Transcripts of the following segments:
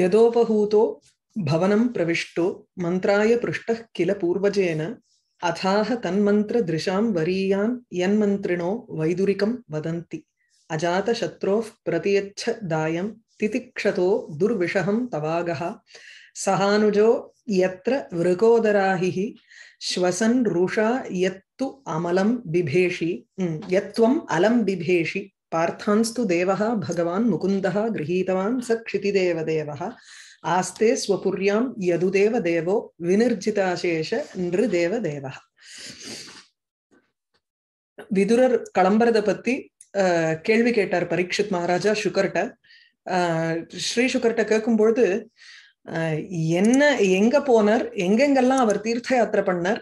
यदोपहूतो भवनं प्रविष्टो मन्त्राय पृष्टः किल पूर्वजेन अथाह तन्मन्त्रदृशां वरीयान् यन्मन्त्रिणो वैदुरिकं वदन्ति अजातशत्रोः प्रतियच्छ दायं तितिक्षतो दुर्विषहं तवागः सहानुजो यत्र वृकोदराहिः श्वसन् रुषा यत्तु अमलं बिभेषि हम्म, यत्त्वम् अलं बिभेषि पार्थांस्तु देवः भगवान् मुकुन्दः ஆஸ்தே स யது தேவ தேவோ यदुदेव நிரு தேவ नृदेवदेवः விதுரர் களம்பரத பத்தி கேள்வி கேட்டார் பரீட்சித் மகாராஜா சுகர்ட்ட ஸ்ரீ சுகர்ட்ட கேட்கும்பொழுது என்ன எங்க போனார் எங்கெங்கெல்லாம் அவர் தீர்த்த யாத்திரை பண்ணார்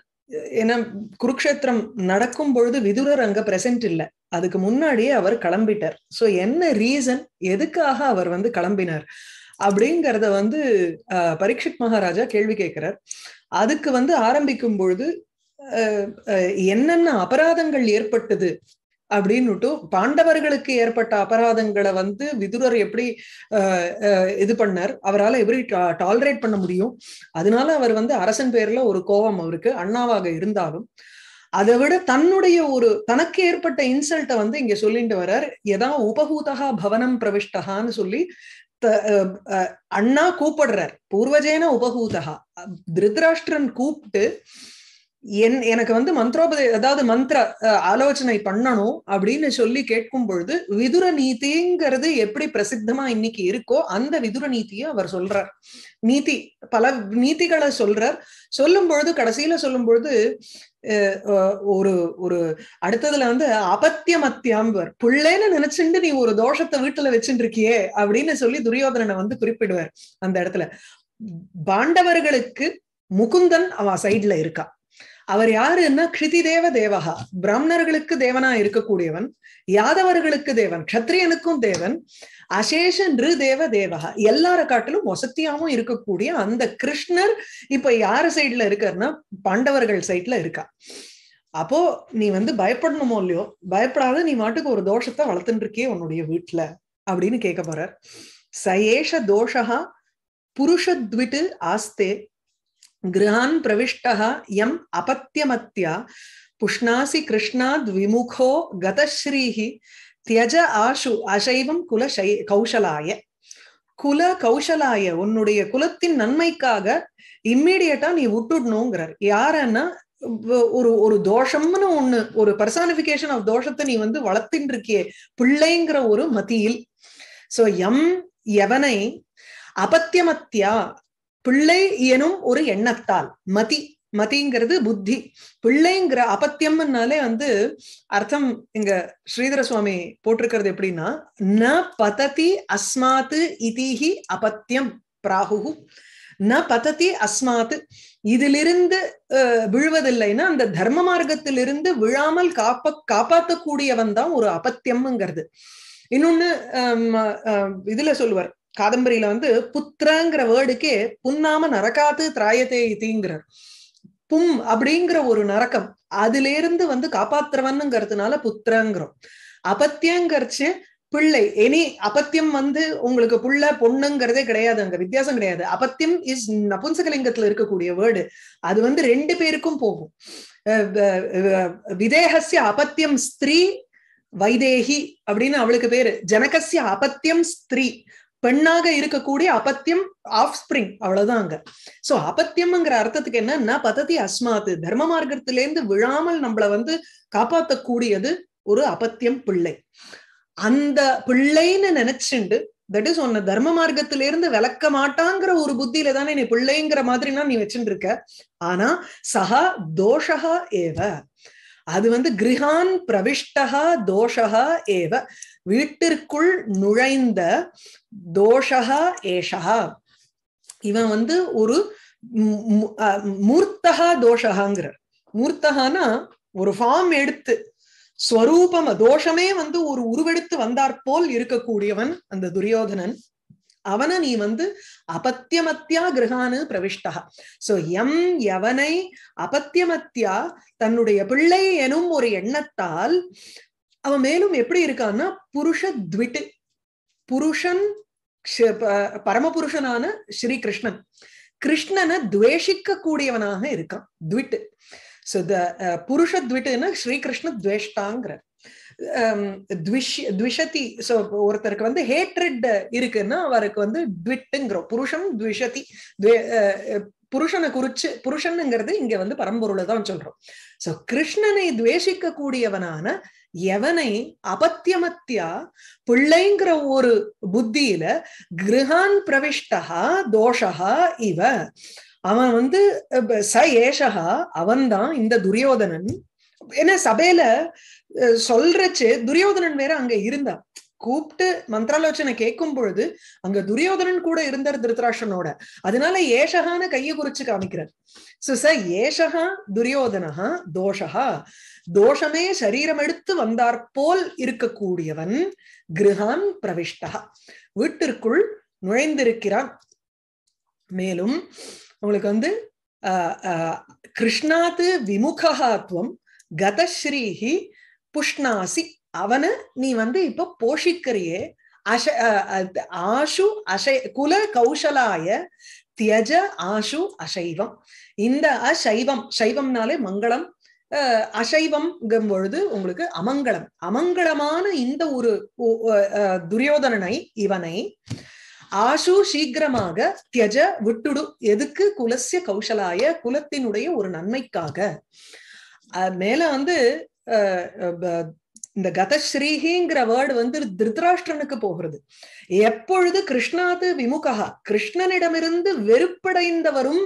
ஏன்னா குருக்ஷேத்திரம் நடக்கும் பொழுது விதுரர் அங்க பிரசன்ட் இல்லை அதுக்கு முன்னாடியே அவர் கிளம்பிட்டார் சோ என்ன ரீசன் எதுக்காக அவர் வந்து கிளம்பினார் அப்படிங்கிறத வந்து பரீட்சித் மகாராஜா கேள்வி கேட்கிறார் அதுக்கு வந்து ஆரம்பிக்கும் பொழுது என்னென்ன அபராதங்கள் ஏற்பட்டது அப்படின்னுட்டு பாண்டவர்களுக்கு ஏற்பட்ட அபராதங்களை வந்து விதுரர் எப்படி இது பண்ணார் அவரால் எப்படி டாலரேட் பண்ண முடியும் அதனால அவர் வந்து அரசன் பேர்ல ஒரு கோபம் அவருக்கு அண்ணாவாக இருந்தாலும் அதை விட தன்னுடைய ஒரு தனக்கு ஏற்பட்ட இன்சல்ட்டை வந்து இங்க சொல்லிட்டு வர்றார் எதா உபகூதகா பவனம் பிரவிஷ்டகான்னு சொல்லி அண்ணா கூப்பிடுறார் பூர்வஜேன உபகூதகா திருதராஷ்டிரன் கூப்பிட்டு என் எனக்கு வந்து மந்திரோபதி அதாவது மந்திர ஆலோசனை பண்ணணும் அப்படின்னு சொல்லி கேட்கும் பொழுது விதுர நீதிங்கிறது எப்படி பிரசித்தமா இன்னைக்கு இருக்கோ அந்த விதுர நீதியை அவர் சொல்றார் நீதி பல நீதிகளை சொல்றார் சொல்லும் பொழுது கடைசியில சொல்லும் பொழுது ஒரு ஒரு அடுத்ததுல வந்து அபத்தியமத்தியாம்பர் பிள்ளைன்னு நினைச்சுட்டு நீ ஒரு தோஷத்தை வீட்டுல வச்சுட்டு இருக்கியே அப்படின்னு சொல்லி துரியோதனனை வந்து குறிப்பிடுவார் அந்த இடத்துல பாண்டவர்களுக்கு முகுந்தன் அவன் சைட்ல இருக்கான் அவர் யாருன்னா கிருதி தேவ தேவகா பிராமணர்களுக்கு தேவனா இருக்கக்கூடியவன் யாதவர்களுக்கு தேவன் கத்திரியனுக்கும் தேவன் அசேஷ நிரு தேவ தேவகா எல்லார காட்டிலும் வசத்தியாவும் இருக்கக்கூடிய அந்த கிருஷ்ணர் இப்ப யார சைட்ல இருக்காருன்னா பாண்டவர்கள் சைட்ல இருக்கா அப்போ நீ வந்து பயப்படணுமோ இல்லையோ பயப்படாத நீ மாட்டுக்கு ஒரு தோஷத்தை வளர்த்துட்டு இருக்கியே உன்னுடைய வீட்டுல அப்படின்னு கேட்க போறார் சயேஷ தோஷகா புருஷத்விட்டு ஆஸ்தே கிரகான் प्रविष्टः எம் अपत्यमत्या புஷ்ணாசி कृष्णाद् விமுகோ கதஸ்ரீஹி தியஜ ஆஷு அசைவம் குல கௌசலாய குல கௌசலாய உன்னுடைய குலத்தின் நன்மைக்காக இம்மீடியட்டா நீ விட்டுடணுங்கிறார் யாரன்னா ஒரு ஒரு தோஷம்னு ஒண்ணு ஒரு பர்சானிபிகேஷன் ஆஃப் தோஷத்தை நீ வந்து வளர்த்துட்டு இருக்கியே பிள்ளைங்கிற ஒரு மத்தியில் சோ எம் எவனை அபத்தியமத்தியா பிள்ளை எனும் ஒரு எண்ணத்தால் மதி மதிங்கிறது புத்தி பிள்ளைங்கிற அபத்தியம்னாலே வந்து அர்த்தம் இங்க ஸ்ரீதர சுவாமி போட்டிருக்கிறது எப்படின்னா ந பததி அஸ்மாத்து இதிஹி அபத்தியம் பிராகு ந பததி அஸ்மாத்து இதிலிருந்து விழுவதில்லைன்னா அந்த தர்ம மார்க்கத்திலிருந்து விழாமல் காப்ப காப்பாத்தக்கூடியவன் தான் ஒரு அபத்தியம்ங்கிறது இன்னொன்னு இதுல சொல்லுவார் காதம்பரியில வந்து புத்திரங்கிற வேர்டுக்கே புண்ணாம நரக்காத்து திராயத்தை தீங்கிறார் பும் அப்படிங்கிற ஒரு நரக்கம் அதுல இருந்து வந்து காப்பாத்துறவன்னுங்கிறதுனால புத்திரங்கிறோம் அபத்தியங்கிறச்சு பிள்ளை எனி அபத்தியம் வந்து உங்களுக்கு புள்ள பொண்ணுங்கிறதே கிடையாது அங்க வித்தியாசம் கிடையாது அபத்தியம் இஸ் நபுன்சகலிங்கத்துல இருக்கக்கூடிய வேர்டு அது வந்து ரெண்டு பேருக்கும் போகும் விதேகசிய அபத்தியம் ஸ்திரீ வைதேகி அப்படின்னு அவளுக்கு பேரு ஜனகசிய அபத்தியம் ஸ்திரீ பெண்ணாக இருக்கக்கூடிய அபத்தியம் ஆஃப் ஸ்பிரிங் அவ்வளவுதான் அங்க சோ அபத்தியம்ங்கிற அர்த்தத்துக்கு என்னன்னா பததி அஸ்மாத்து தர்ம மார்க்கத்திலேருந்து விழாமல் நம்மள வந்து காப்பாத்தக்கூடியது ஒரு அபத்தியம் பிள்ளை அந்த பிள்ளைன்னு நினைச்சுண்டு தட் இஸ் ஒன்னு தர்ம மார்க்கத்திலிருந்து விளக்க மாட்டாங்கிற ஒரு புத்தியில தானே நீ பிள்ளைங்கிற மாதிரினா நீ வச்சுட்டு இருக்க ஆனா சஹா தோஷா ஏவ அது வந்து கிரகான் பிரவிஷ்டா தோஷகா ஏவ வீட்டிற்குள் நுழைந்த தோஷகா ஏஷகா இவன் வந்து ஒரு மூர்த்தகா தோஷகாங்கிறார் மூர்த்தகானா ஒரு ஃபார்ம் எடுத்து ஸ்வரூபம் தோஷமே வந்து ஒரு உருவெடுத்து வந்தாற் போல் இருக்கக்கூடியவன் அந்த துரியோதனன் அவனை நீ வந்து அபத்தியமத்தியா கிரகானு பிரவிஷ்டா சோ எம் எவனை அபத்தியமத்தியா தன்னுடைய பிள்ளை எனும் ஒரு எண்ணத்தால் அவன் மேலும் எப்படி இருக்கான்னா புருஷ த்விட்டு புருஷன் பரமபுருஷனான ஸ்ரீ கிருஷ்ணன் கிருஷ்ணனை துவேஷிக்க கூடியவனாக இருக்கான் துவிட்டு சோ த புருஷ கிருஷ்ண ஸ்ரீகிருஷ்ண துவேஷ்டாங்கிற துவிஷதி சோ ஒருத்தருக்கு வந்து ஹேட்ரிட் இருக்குன்னா அவருக்கு வந்து ட்விட்டுங்கிறோம் புருஷன் துவிஷதி புருஷனை குறிச்சு புருஷனுங்கிறது இங்க வந்து பரம்பொருளை தான் சொல்றோம் சோ கிருஷ்ணனை துவேஷிக்க கூடியவனான எவனை அபத்தியமத்தியா பிள்ளைங்கிற ஒரு புத்தியில கிரகான் பிரவிஷ்டகா தோஷகா இவ அவன் வந்து ச ஏஷகா அவன்தான் இந்த துரியோதனன் ஏன்னா சபையில சொல்றச்சு துரியோதனன் வேற அங்க இருந்தான் கூப்பிட்டு மந்திராலோச்சனை கேட்கும் பொழுது அங்க துரியோதனன் கூட இருந்தார் திருதராஷனோட அதனால ஏஷகான கையை குறிச்சு காமிக்கிறார் சு ச ஏஷகா துரியோதனஹா தோஷகா தோஷமே சரீரம் எடுத்து வந்தார் போல் இருக்கக்கூடியவன் கிருஹான் பிரவிஷ்டா வீட்டிற்குள் நுழைந்திருக்கிறான் மேலும் உங்களுக்கு வந்து கிருஷ்ணாத்து விமுகாத்வம் கதஸ்ரீஹி புஷ்ணாசி அவனை நீ வந்து இப்ப போஷிக்கிறியே அஷ ஆஷு அசை குல கௌசலாய தியஜ ஆஷு அசைவம் இந்த அசைவம் சைவம்னாலே மங்களம் அசைவம்ங்கும் பொழுது உங்களுக்கு அமங்கலம் அமங்கலமான இந்த ஒரு துரியோதனனை இவனை ஆஷு சீக்கிரமாக தியஜ விட்டுடு எதுக்கு குலசிய கௌசலாய குலத்தினுடைய ஒரு நன்மைக்காக மேல வந்து இந்த கதஸ்ரீஹிங்கிற வேர்டு வந்து திருதராஷ்டிரனுக்கு போகிறது எப்பொழுது கிருஷ்ணாது விமுகா கிருஷ்ணனிடமிருந்து வெறுப்படைந்தவரும்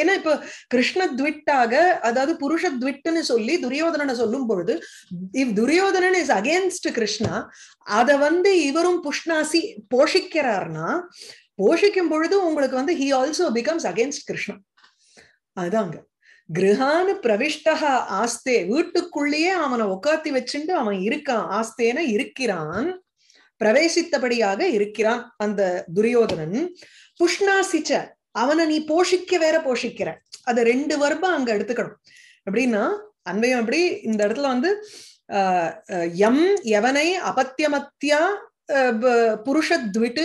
ஏன்னா இப்ப கிருஷ்ண துவிட்டாக அதாவது புருஷ துவிட்டுன்னு சொல்லி துரியோதனனை சொல்லும் பொழுது இவ் துரியோதனன் இஸ் அகேன்ஸ்ட் கிருஷ்ணா அத வந்து இவரும் புஷ்ணாசி போஷிக்கிறார்னா போஷிக்கும் பொழுது உங்களுக்கு வந்து he also becomes against Krishna அதாங்க கிரகானு பிரவிஷ்டக ஆஸ்தே வீட்டுக்குள்ளேயே அவனை உட்காத்தி வச்சுட்டு அவன் இருக்கான் ஆஸ்தேன இருக்கிறான் பிரவேசித்தபடியாக இருக்கிறான் அந்த துரியோதனன் புஷ்ணாசிச்ச அவனை நீ போஷிக்க வேற போஷிக்கிற அது ரெண்டு வர்பம் அங்க எடுத்துக்கணும் அப்படின்னா அன்பையும் அப்படி இந்த இடத்துல வந்து எம் எவனை அபத்தியமத்தியா புருஷத்விட்டு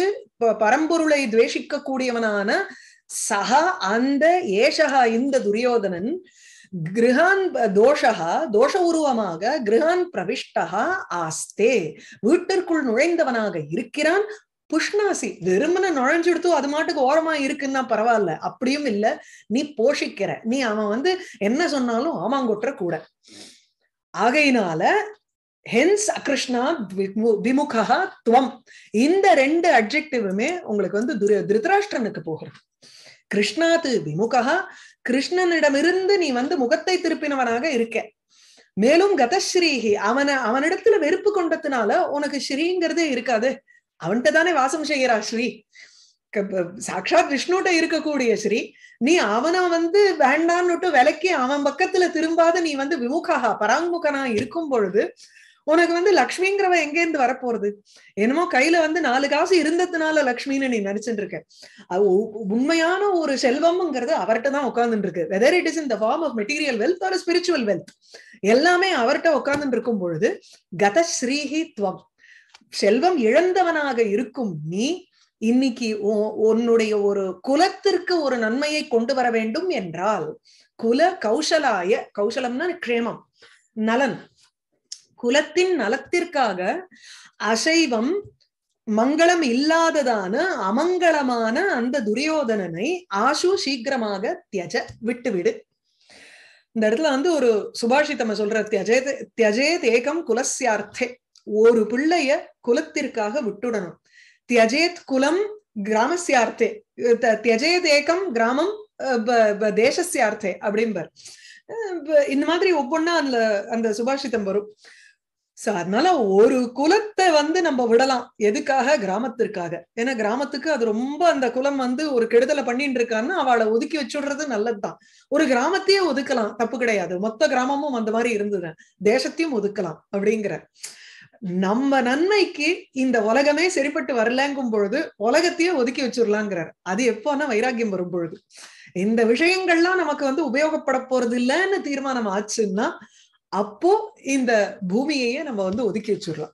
பரம்பொருளை துவேஷிக்க கூடியவனான சகா அந்த ஏஷகா இந்த துரியோதனன் கிரகான் தோஷகா தோஷ உருவமாக கிரகான் பிரவிஷ்டகா ஆஸ்தே வீட்டிற்குள் நுழைந்தவனாக இருக்கிறான் புஷ்ணாசி வெறுமன நுழைஞ்செடுத்து அது மாட்டுக்கு ஓரமா இருக்குன்னா பரவாயில்ல அப்படியும் இல்ல நீ போஷிக்கிற நீ அவன் வந்து என்ன சொன்னாலும் ஆமாங்கொற்ற கூட ஆகையினால ஹென்ஸ் அகிருஷ்ணா விமுகா துவம் இந்த ரெண்டு அப்ஜெக்டிவுமே உங்களுக்கு வந்து துரு திருதராஷ்டிரனுக்கு போகிறது கிருஷ்ணாத்து விமுகா கிருஷ்ணனிடமிருந்து நீ வந்து முகத்தை திருப்பினவனாக இருக்க மேலும் கதஸ்ரீஹி அவன அவனிடத்துல வெறுப்பு கொண்டதுனால உனக்கு ஸ்ரீங்கிறதே இருக்காது அவன்கிட்ட தானே வாசம் செய்கிறா ஸ்ரீ சாட்சாத் விஷ்ணுட்ட இருக்கக்கூடிய ஸ்ரீ நீ அவனை வந்து வேண்டான்னுட்டு விட்டு விலக்கி அவன் பக்கத்துல திரும்பாத நீ வந்து விமுகா பராங்முகனா இருக்கும் பொழுது உனக்கு வந்து லக்ஷ்மிங்கிறவ எங்க இருந்து வரப்போறது என்னமோ கையில வந்து நாலு காசு இருந்ததுனால லக்ஷ்மின்னு நீ நினைச்சுட்டு இருக்க உண்மையான ஒரு செல்வம்ங்கிறது அவர்கிட்ட தான் உட்கார்ந்துட்டு இருக்கு whether it is in the form of material wealth or spiritual wealth எல்லாமே அவர்கிட்ட உட்கார்ந்துட்டு இருக்கும் பொழுது கத ஸ்ரீஹி துவம் செல்வம் இழந்தவனாக இருக்கும் நீ இன்னைக்கு உன்னுடைய ஒரு குலத்திற்கு ஒரு நன்மையை கொண்டு வர வேண்டும் என்றால் குல கௌசலாய கௌசலம்னா க்ஷேமம் நலன் குலத்தின் நலத்திற்காக அசைவம் மங்களம் இல்லாததான அமங்களமான அந்த துரியோதனனை ஆஷு சீக்கிரமாக தியஜ விட்டுவிடு இந்த இடத்துல வந்து ஒரு சுபாஷித்தம சொல்ற தியஜே தியஜே தேகம் குலசியார்த்தே ஒரு பிள்ளைய குலத்திற்காக விட்டுடணும் தியஜேத் குலம் கிராமசியார்த்தே தியஜே தேகம் கிராமம் தேசசியார்த்தே அப்படின்பார் இந்த மாதிரி ஒவ்வொன்னா அதுல அந்த சுபாஷித்தம் வரும் சோ அதனால ஒரு குலத்தை வந்து நம்ம விடலாம் எதுக்காக கிராமத்திற்காக ஏன்னா கிராமத்துக்கு அது ரொம்ப அந்த குலம் வந்து ஒரு கெடுதலை பண்ணிட்டு இருக்கான்னு அவளை ஒதுக்கி வச்சுடுறது நல்லதுதான் ஒரு கிராமத்தையே ஒதுக்கலாம் தப்பு கிடையாது மொத்த கிராமமும் அந்த மாதிரி இருந்தது தேசத்தையும் ஒதுக்கலாம் அப்படிங்கிற நம்ம நன்மைக்கு இந்த உலகமே சரிப்பட்டு வரலங்கும் பொழுது உலகத்தையே ஒதுக்கி வச்சிடலாங்கிறார் அது எப்போன்னா வைராக்கியம் வரும் பொழுது இந்த விஷயங்கள்லாம் நமக்கு வந்து உபயோகப்பட போறது இல்லைன்னு தீர்மானம் ஆச்சுன்னா அப்போ இந்த பூமியையே நம்ம வந்து ஒதுக்கி வச்சிடலாம்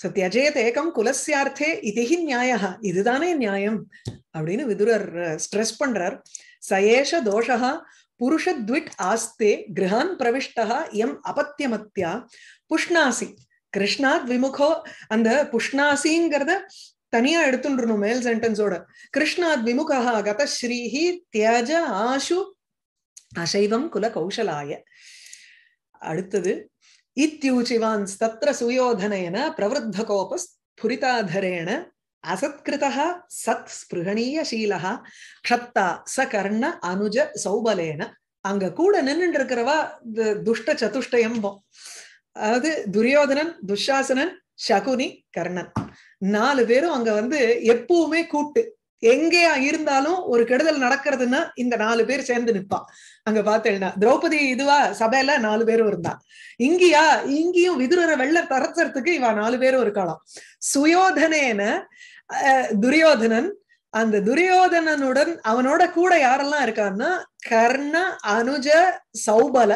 சோ தியஜேத் குலசியார்த்தே இதகி நியாய இதுதானே நியாயம் அப்படின்னு விதுரர் ஸ்ட்ரெஸ் பண்றார் சயேஷ தோஷா புருஷத்விட் ஆஸ்தே கிரகான் பிரவிஷ்டா எம் அபத்தியமத்தியா புஷ்ணாசி கிருஷ்ணாத் விமுகோ அந்த புஷ்ணாசிங்கிறத தனியா எடுத்துட்டுருணும் மேல் சென்டென்ஸோட கிருஷ்ணாத் விமுகா கதஸ்ரீஹி தியஜ ஆஷு அசைவம் குல கௌசலாய அடுத்தது இத்தியூச்சிவான் தத்ர சுயோதனேன பிரவருத்த கோப ஸ்புரிதாதரேன அசத்கிருதா சத் சீலா க்ஷப்தா ச கர்ண அனுஜ சௌபலேன அங்க கூட நின்றுட்டு இருக்கிறவா துஷ்ட சதுஷ்டயம்போம் அதாவது துரியோதனன் துஷாசனன் சகுனி கர்ணன் நாலு பேரும் அங்க வந்து எப்பவுமே கூட்டு எங்கே இருந்தாலும் ஒரு கெடுதல் நடக்கிறதுன்னா இந்த நாலு பேர் சேர்ந்து நிற்பான் அங்க பாத்தேன்னா திரௌபதி இதுவா சபையில நாலு பேரும் இருந்தா இங்கயா இங்கேயும் விதுரரை வெள்ள தரத்துறதுக்கு இவா நாலு பேரும் இருக்கலாம் சுயோதனேன துரியோதனன் அந்த துரியோதனனுடன் அவனோட கூட யாரெல்லாம் இருக்கான்னா கர்ண அனுஜ சௌபல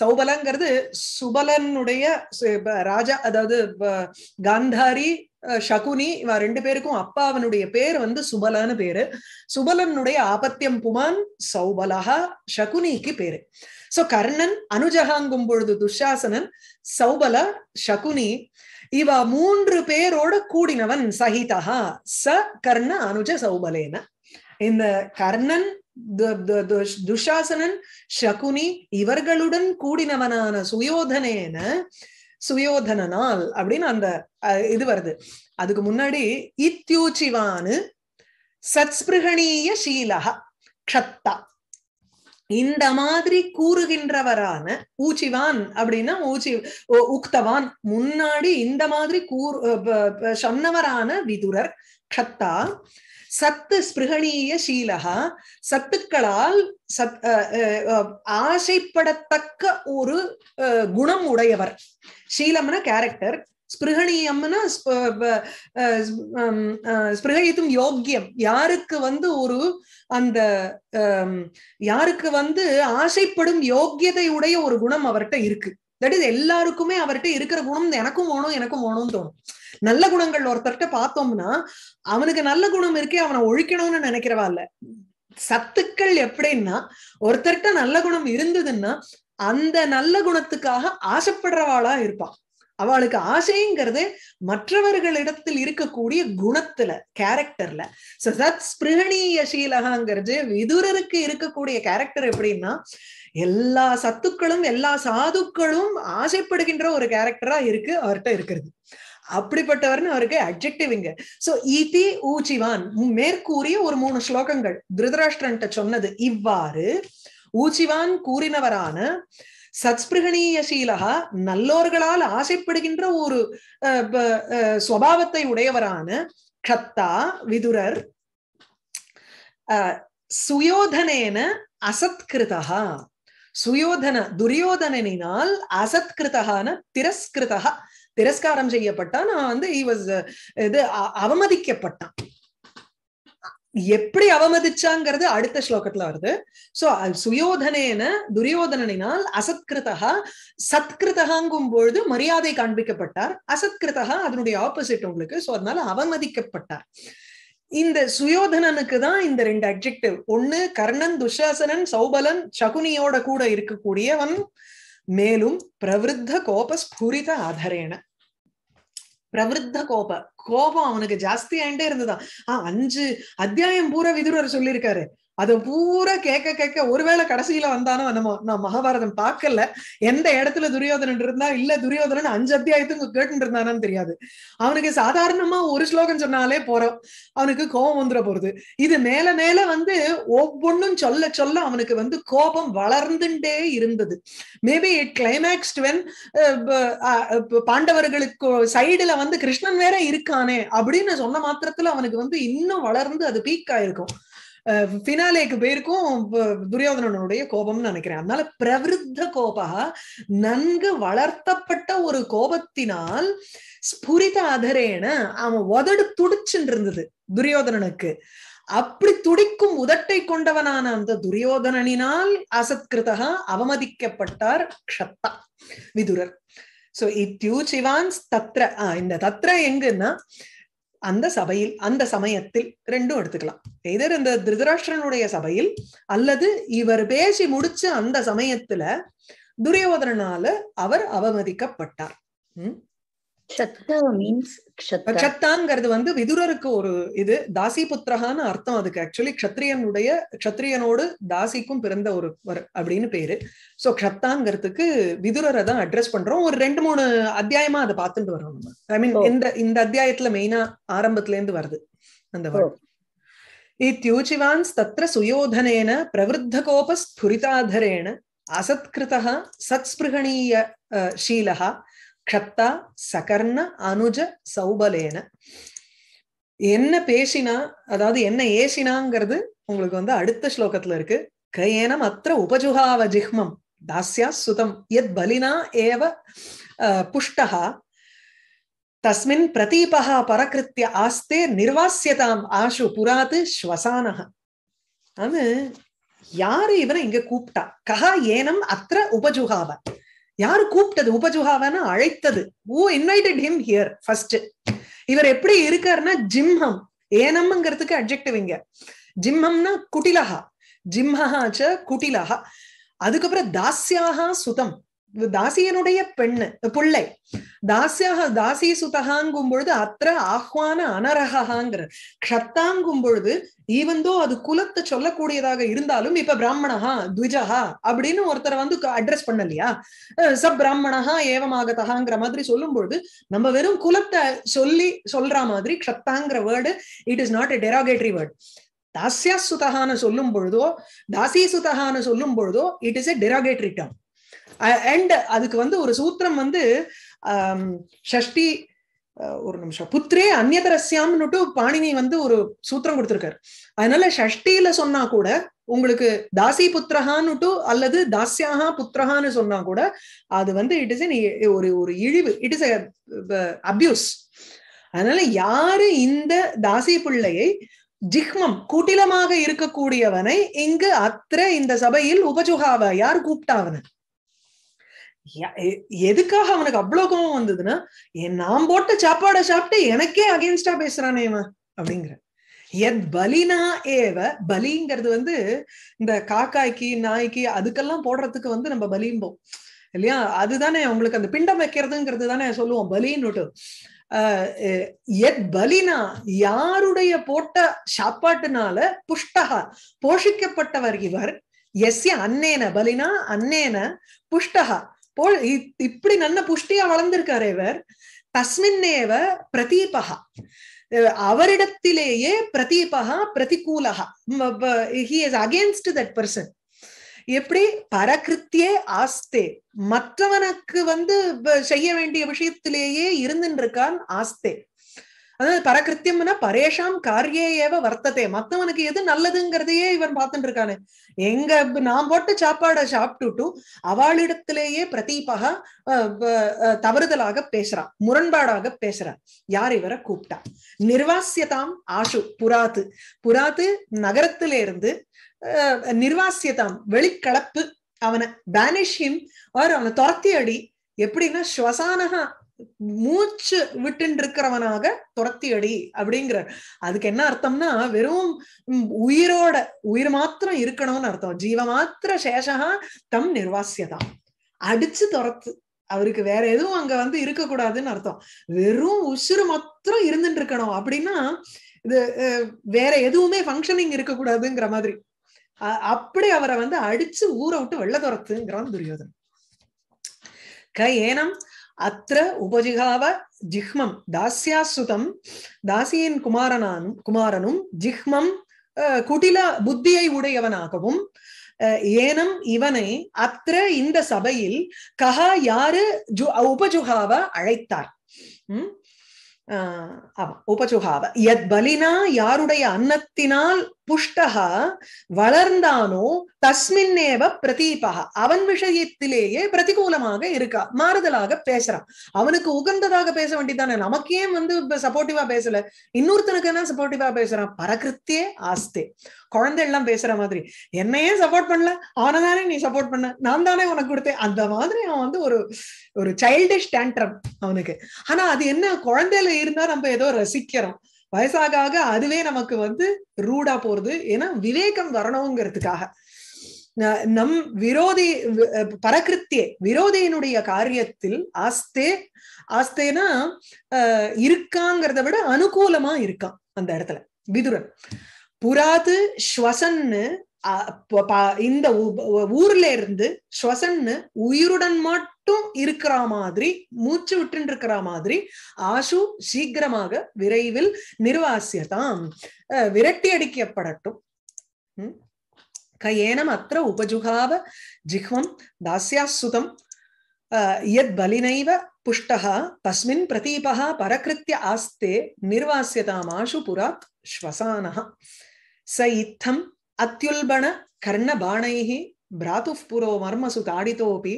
சௌபலங்கிறது சுபலனுடைய ராஜா அதாவது காந்தாரி ஷகுனி இவ ரெண்டு பேருக்கும் அப்பா அவனுடைய பேர் வந்து சுபலன்னு பேரு சுபலனுடைய ஆபத்தியம் புமான் சௌபலஹா ஷகுனிக்கு பேரு சோ கர்ணன் அனுஜகாங்கும் பொழுது துஷாசனன் சௌபல ஷகுனி இவ மூன்று பேரோட கூடினவன் சஹிதா ச கர்ண அனுஜ சௌபலேன இந்த கர்ணன் துஷாசனன் ஷகுனி இவர்களுடன் கூடினவனான சுயோதனேன சுயோதனனால் அப்படின்னு அந்த இது வருது அதுக்கு முன்னாடி இத்தியூச்சிவானு சத்ஸ்பிருகணீய சீலகா க்ஷத்தா இந்த மாதிரி கூறுகின்றவரான ஊச்சிவான் அப்படின்னா ஊச்சி உக்தவான் முன்னாடி இந்த மாதிரி கூறு சொன்னவரான விதுரர் க்ஷத்தா சத்து ஸ்பிருகணீய சீலகா சத்துக்களால் சத் ஆசைப்படத்தக்க ஒரு குணம் உடையவர் சீலம்னா கேரக்டர் ஸ்பிருகணியம்னா ஸ்பிருகயித்தும் யோக்கியம் யாருக்கு வந்து ஒரு அந்த யாருக்கு வந்து ஆசைப்படும் யோக்கியதை உடைய ஒரு குணம் அவர்கிட்ட இருக்கு தட் இஸ் எல்லாருக்குமே அவர்கிட்ட இருக்கிற குணம் எனக்கும் வேணும் எனக்கும் வேணும்னு தோணும் நல்ல குணங்கள் ஒருத்தர்கிட்ட பார்த்தோம்னா அவனுக்கு நல்ல குணம் இருக்கே அவனை ஒழிக்கணும்னு நினைக்கிறவா இல்ல சத்துக்கள் எப்படின்னா ஒருத்தர்கிட்ட நல்ல குணம் இருந்ததுன்னா அந்த நல்ல குணத்துக்காக ஆசைப்படுறவாளா இருப்பான் அவளுக்கு ஆசைங்கிறது மற்றவர்களிடத்தில் இருக்கக்கூடிய குணத்துல கேரக்டர்ல சத் ஸ்பிருகணீய சீலகாங்கிறது விதுரருக்கு இருக்கக்கூடிய கேரக்டர் எப்படின்னா எல்லா சத்துக்களும் எல்லா சாதுக்களும் ஆசைப்படுகின்ற ஒரு கேரக்டரா இருக்கு அவர்கிட்ட இருக்கிறது அப்படிப்பட்டவர்னு அவருக்கு அப்ஜெக்டிவ் இங்க சோ இதி ஊச்சிவான் மேற்கூறிய ஒரு மூணு ஸ்லோகங்கள் திருதராஷ்டிரன்ட்ட சொன்னது இவ்வாறு ஊச்சிவான் கூறினவரான சத்ஸ்பிருகணீயசீலகா நல்லோர்களால் ஆசைப்படுகின்ற ஒரு சுவாவத்தை உடையவரான கத்தா விதுரர் சுயோதனேன அசத்கிருதா சுயோதன துரியோதனனினால் அசத்கிருதான திரஸ்கிருதா திரஸ்காரம் செய்யப்பட்டான் நான் வந்து இது அவமதிக்கப்பட்டான் எப்படி அவமதிச்சாங்கிறது அடுத்த ஸ்லோகத்துல வருது சோ சுயோதனேன துரியோதனனால் அசத்கிருதா சத்கிருதகாங்கும் பொழுது மரியாதை காண்பிக்கப்பட்டார் அசத்கிருதா அதனுடைய ஆப்போசிட் உங்களுக்கு சோ அதனால அவமதிக்கப்பட்டார் இந்த சுயோதனனுக்கு தான் இந்த ரெண்டு அப்ஜெக்டிவ் ஒண்ணு கர்ணன் துஷாசனன் சௌபலன் சகுனியோட கூட இருக்கக்கூடியவன் மேலும் பிரவருத்த கோபஸ்பூரித ஆதரேன பிரவருத்த கோப கோபம் அவனுக்கு ஜாஸ்தி ஆயிட்டே இருந்ததா ஆஹ் அஞ்சு அத்தியாயம் பூரா விதுரர் சொல்லியிருக்காரு அதை பூரா கேட்க கேட்க ஒருவேளை கடைசியில வந்தானோ நம்ம நான் மகாபாரதம் பார்க்கல எந்த இடத்துல துரியோதனன் இருந்தா இல்ல துரியோதனன் அஞ்சு அத்தியாயத்துக்கு கேட்டு இருந்தானு தெரியாது அவனுக்கு சாதாரணமா ஒரு ஸ்லோகம் சொன்னாலே போறோம் அவனுக்கு கோபம் வந்துட போறது இது மேல மேல வந்து ஒவ்வொன்னும் சொல்ல சொல்ல அவனுக்கு வந்து கோபம் வளர்ந்துட்டே இருந்தது மேபி இட் கிளைமேக்ஸ்ட் வென் பாண்டவர்களுக்கு சைடுல வந்து கிருஷ்ணன் வேற இருக்கானே அப்படின்னு சொன்ன மாத்திரத்துல அவனுக்கு வந்து இன்னும் வளர்ந்து அது பீக் ஆயிருக்கும் ஃபினாலேக்கு போயிருக்கும் துரியோதனனுடைய கோபம்னு நினைக்கிறேன் அதனால பிரவிருத்த கோபா நன்கு வளர்த்தப்பட்ட ஒரு கோபத்தினால் ஸ்புரித அதரேன அவன் உதடு துடிச்சுட்டு இருந்தது துரியோதனனுக்கு அப்படி துடிக்கும் உதட்டை கொண்டவனான அந்த துரியோதனனினால் அசத்கிருதா அவமதிக்கப்பட்டார் க்ஷத்தா விதுரர் சோ இத்யூ சிவான்ஸ் தத்ர இந்த தத்ர எங்குன்னா அந்த சபையில் அந்த சமயத்தில் ரெண்டும் எடுத்துக்கலாம் எதர் இந்த திருதராஷ்டிரனுடைய சபையில் அல்லது இவர் பேசி முடிச்ச அந்த சமயத்துல துரியோதனால அவர் அவமதிக்கப்பட்டார் உம் சத்தாங்கிறது வந்து விதுரருக்கு ஒரு இது தாசி புத்திரகான்னு அர்த்தம் அதுக்கு ஆக்சுவலி கத்திரியனுடைய கத்திரியனோடு தாசிக்கும் பிறந்த ஒரு அப்படின்னு பேரு சோ கத்தாங்கிறதுக்கு விதுரரை தான் அட்ரஸ் பண்றோம் ஒரு ரெண்டு மூணு அத்தியாயமா அதை பார்த்துட்டு வரோம் நம்ம ஐ மீன் இந்த இந்த அத்தியாயத்துல மெயினா ஆரம்பத்துல இருந்து வருது அந்த வேர்டு இத்தியூச்சிவான்ஸ் தத்திர சுயோதனேன கோபஸ்புரிதாதரேன அசத்கிருதா சத்ஸ்பிருகணீய சீலகா க்ஷப்தா சகர்ண அனுஜ சௌபலேன என்ன பேசினா அதாவது என்ன ஏசினாங்கிறது உங்களுக்கு வந்து அடுத்த ஸ்லோகத்துல இருக்கு கயேனம் அத்த உபஜுகாவ ஜிஹ்மம் தாஸ்யா சுதம் எத் பலினா ஏவ புஷ்டகா தஸ்மின் பிரதீபா பரகிருத்திய ஆஸ்தே நிர்வாசியதாம் ஆஷு புராத்து ஸ்வசானக அது யாரு இவனை இங்க கூப்பிட்டா கஹா ஏனம் அத்த உபஜுகாவ யாரு கூப்பிட்டது உபஜுஹாவன அழைத்தது who invited him here first இவர் எப்படி இருக்காருன்னா ஜிம்ஹம் ஏனம்ங்கிறதுக்கு அட்ஜெக்டிவ் இங்க ஜிம்ஹம்னா குட்டிலஹா ஜிம்ஹா குட்டிலஹா அதுக்கப்புறம் தாஸ்யாகா சுதம் தாசியனுடைய பெண்ணு பிள்ளை தாசியாக தாசி சுதகாங்கும் பொழுது அத்த ஆஹ்வான அனரகாங்கிற க்ஷத்தாங்கும் பொழுது ஈவந்தோ அது குலத்தை சொல்லக்கூடியதாக இருந்தாலும் இப்ப பிராமணஹா துவிஜஹா அப்படின்னு ஒருத்தரை வந்து அட்ரஸ் பண்ணலையா சப் பிராமணஹா தகாங்கிற மாதிரி சொல்லும் பொழுது நம்ம வெறும் குலத்தை சொல்லி சொல்ற மாதிரி க்ஷத்தாங்கிற word it is not a derogatory word தாசியா சுதஹான்னு சொல்லும் பொழுதோ தாசி சுதகான்னு சொல்லும் பொழுதோ இட் இஸ் எ டெராகேட்டரி டம் அண்ட் அதுக்கு வந்து ஒரு சூத்திரம் வந்து ஷஷ்டி ஒரு நிமிஷம் புத்திரே அந்நியதரஸ்யாம்னுட்டு பாணினி வந்து ஒரு சூத்திரம் கொடுத்திருக்காரு அதனால ஷஷ்டியில சொன்னா கூட உங்களுக்கு தாசி புத்திரஹான்னுட்டு அல்லது தாசியாகா புத்திரஹான்னு சொன்னா கூட அது வந்து இட் இஸ் ஒரு ஒரு இழிவு இட் இஸ் அபியூஸ் அதனால யாரு இந்த தாசி பிள்ளையை ஜிஹ்மம் குட்டிலமாக இருக்கக்கூடியவனை இங்கு அத்திர இந்த சபையில் உபஜுகாவ யார் கூப்பிட்டாவன எதுக்காக அவனுக்கு அவ்வளவு கோவம் வந்ததுன்னா நான் போட்ட சாப்பாடை சாப்பிட்டு எனக்கே அகேன்ஸ்டா பேசுறானே இவன் அப்படிங்கிற எத் பலினா ஏவ பலிங்கிறது வந்து இந்த காக்காய்க்கு நாய்க்கு அதுக்கெல்லாம் போடுறதுக்கு வந்து நம்ம பலிம்போம் இல்லையா அதுதானே அவங்களுக்கு அந்த பிண்டம் வைக்கிறதுங்கிறது தானே சொல்லுவோம் பலின்னு எத் பலினா யாருடைய போட்ட சாப்பாட்டுனால புஷ்டகா போஷிக்கப்பட்டவர் இவர் எஸ்ய அன்னேன பலினா அன்னேன புஷ்டகா போல் இப்படி நல்ல புஷ்டியா வளர்ந்திருக்காரு இவர் தஸ்மின்னேவ பிரதீபகா அவரிடத்திலேயே பிரதீபகா பிரதிகூலகா he is against that person எப்படி பரகிருத்தியே ஆஸ்தே மற்றவனுக்கு வந்து செய்ய வேண்டிய விஷயத்திலேயே இருந்துருக்கான் ஆஸ்தே அதாவது பரகிருத்தியம்னா பரேஷாம் காரியே ஏவ வர்த்ததே மத்தவனுக்கு எது நல்லதுங்கிறதையே இவன் பார்த்துட்டு இருக்கானு எங்க நான் போட்ட சாப்பாட சாப்பிட்டுட்டு அவளிடத்திலேயே பிரதீபகா தவறுதலாக பேசுறான் முரண்பாடாக பேசுறான் யார் இவரை கூப்பிட்டா நிர்வாசியதாம் ஆஷு புராத்து புராத்து நகரத்தில இருந்து நிர்வாசியதாம் வெளிக்கலப்பு அவனை பேனிஷ் ஹிம் அவர் அவனை துரத்தி அடி எப்படின்னா ஸ்வசானகா மூச்சு விட்டு இருக்கிறவனாக துரத்தி அடி அப்படிங்கிறார் அதுக்கு என்ன அர்த்தம்னா வெறும் உயிரோட உயிர் மாத்திரம் இருக்கணும்னு அர்த்தம் ஜீவ மாத்திர சேஷகா தம் நிர்வாசியதா அடிச்சு துரத்து அவருக்கு வேற எதுவும் அங்க வந்து இருக்கக்கூடாதுன்னு அர்த்தம் வெறும் உசுறு மாத்திரம் இருந்துட்டு இருக்கணும் அப்படின்னா இது வேற எதுவுமே ஃபங்க்ஷனிங் இருக்கக்கூடாதுங்கிற மாதிரி அப்படி அவரை வந்து அடிச்சு ஊற விட்டு வெள்ள துரத்துங்கிறான் துரியோதன் க ஏனம் அத்த உபஜிகாவ ஜிஹ்மம் தாஸ்யாசுதம் தாசியின் குமாரனானும் குமாரனும் ஜிஹ்மம் குடில புத்தியை உடையவனாகவும் ஏனம் இவனை அத்த இந்த சபையில் கஹா யாரு ஜு உபஜுகாவ அழைத்தார் உம் உபஜுகாவ எத் பலினா யாருடைய அன்னத்தினால் புஷ்டகா வளர்ந்தானோ தஸ்மின்னேவ பிரதீபகா அவன் விஷயத்திலேயே பிரதிகூலமாக இருக்கா மாறுதலாக பேசுறான் அவனுக்கு உகந்ததாக பேச வேண்டியதானே நமக்கே வந்து சப்போர்ட்டிவா பேசல இன்னொருத்தனுக்கு தான் சப்போர்ட்டிவா பேசுறான் பரகிருத்தியே ஆஸ்தே குழந்தை எல்லாம் பேசுற மாதிரி என்னையே சப்போர்ட் பண்ணல அவனை தானே நீ சப்போர்ட் பண்ண நான் தானே உனக்கு கொடுத்தேன் அந்த மாதிரி அவன் வந்து ஒரு ஒரு சைல்டிஷ் டேண்ட்ரம் அவனுக்கு ஆனா அது என்ன குழந்தையில இருந்தா நம்ம ஏதோ ரசிக்கிறோம் வயசாக ஆக அதுவே நமக்கு வந்து ரூடா போறது ஏன்னா விவேகம் வரணுங்கிறதுக்காக நம் விரோதி பரகிருத்தியே விரோதியினுடைய காரியத்தில் ஆஸ்தே ஆஸ்தேனா இருக்காங்கிறத விட அனுகூலமா இருக்கான் அந்த இடத்துல விதுரன் புராது ஸ்வசன்னு இந்த ஊர்ல இருந்து ஸ்வசன்னு உயிருடன் மாட் மட்டும் இருக்கிற மாதிரி மூச்சு விட்டு இருக்கிற மாதிரி ஆஷு சீக்கிரமாக விரைவில் நிர்வாசியதாம் விரட்டி அடிக்கப்படட்டும் கயேனம் அத்த உபஜுகாவ ஜிஹ்வம் தாஸ்யாசுதம் யத் பலினைவ புஷ்டா தஸ்மின் பிரதீபா பரகிருத்திய ஆஸ்தே நிர்வாசியதாம் निर्वास्यतामाशु पुरात् ஸ்வசானா ச இத்தம் அத்தியுல்பண कर्णबाणैः भ्रातुः पुरो மர்மசு தாடிதோபி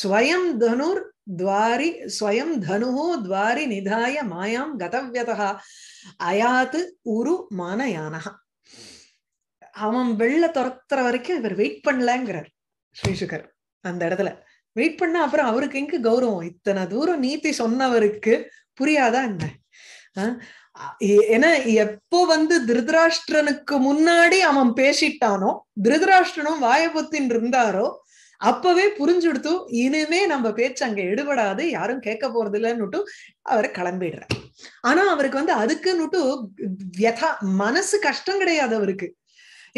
ஸ்வயம் தனுர் துவாரி ஸ்வயம் தனுஹோ துவாரி நிதாய மாயாம் கதவியதா அயாத்து உரு மானயானா அவன் வெள்ள துரத்துற வரைக்கும் இவர் வெயிட் பண்ணலங்கிறார் ஸ்ரீசுகர் அந்த இடத்துல வெயிட் பண்ண அப்புறம் அவருக்கு எங்க கௌரவம் இத்தனை தூரம் நீத்தி சொன்னவருக்கு புரியாதா என்ன ஏன்னா எப்போ வந்து திருதராஷ்டிரனுக்கு முன்னாடி அவன் பேசிட்டானோ திருதராஷ்டிரனும் வாயபுத்தின் இருந்தாரோ அப்பவே புரிஞ்சுடுத்து இனிமே நம்ம பேச்சு அங்க எடுபடாது யாரும் கேட்க போறது இல்லைன்னுட்டு அவர் கிளம்பிடுறார் ஆனா அவருக்கு வந்து அதுக்குன்னுட்டு மனசு கஷ்டம் கிடையாது அவருக்கு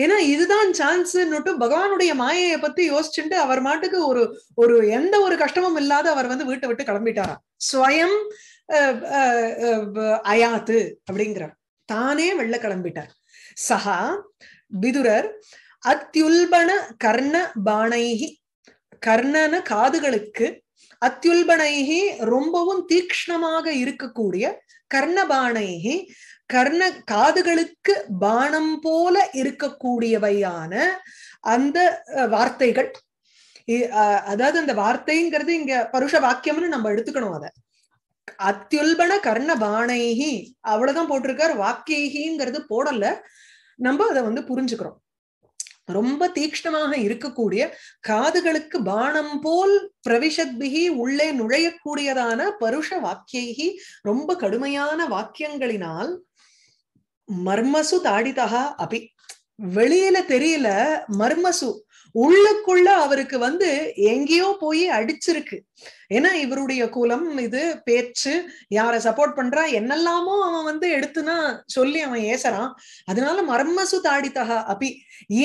ஏன்னா இதுதான் சான்ஸ்ன்னுட்டு பகவானுடைய மாயையை பத்தி யோசிச்சுட்டு அவர் மாட்டுக்கு ஒரு ஒரு எந்த ஒரு கஷ்டமும் இல்லாத அவர் வந்து வீட்டை விட்டு கிளம்பிட்டாராம் ஸ்வயம் அயாத்து அப்படிங்கிறார் தானே வெள்ள கிளம்பிட்டார் சஹா விதுரர் அத்யுல்பண கர்ண பானைகி கர்ணன காதுகளுக்கு அத்தியுல்பனைகி ரொம்பவும் தீக்ஷ்ணமாக இருக்கக்கூடிய கர்ணபானைகி கர்ண காதுகளுக்கு பானம் போல இருக்கக்கூடியவையான அந்த வார்த்தைகள் அதாவது அந்த வார்த்தைங்கிறது இங்க பருஷ வாக்கியம்னு நம்ம எடுத்துக்கணும் அதை அத்யுல்பன கர்ண பானைகி அவ்வளவுதான் போட்டிருக்காரு வாக்கியகிங்கிறது போடல நம்ம அதை வந்து புரிஞ்சுக்கிறோம் ரொம்ப தீக்ஷ்ணமாக இருக்கக்கூடிய காதுகளுக்கு பானம் போல் பிரவிஷத்பிகி உள்ளே நுழையக்கூடியதான பருஷ வாக்கியகி ரொம்ப கடுமையான வாக்கியங்களினால் மர்மசு தாடிதா அபி வெளியில தெரியல மர்மசு உள்ளுக்குள்ள அவருக்கு வந்து எங்கேயோ போய் அடிச்சிருக்கு ஏன்னா இவருடைய குலம் இது பேச்சு யார சப்போர்ட் பண்றா என்னெல்லாமோ அவன் வந்து எடுத்துனா சொல்லி அவன் ஏசறான் அதனால மர்மசு தாடித்தகா அப்பி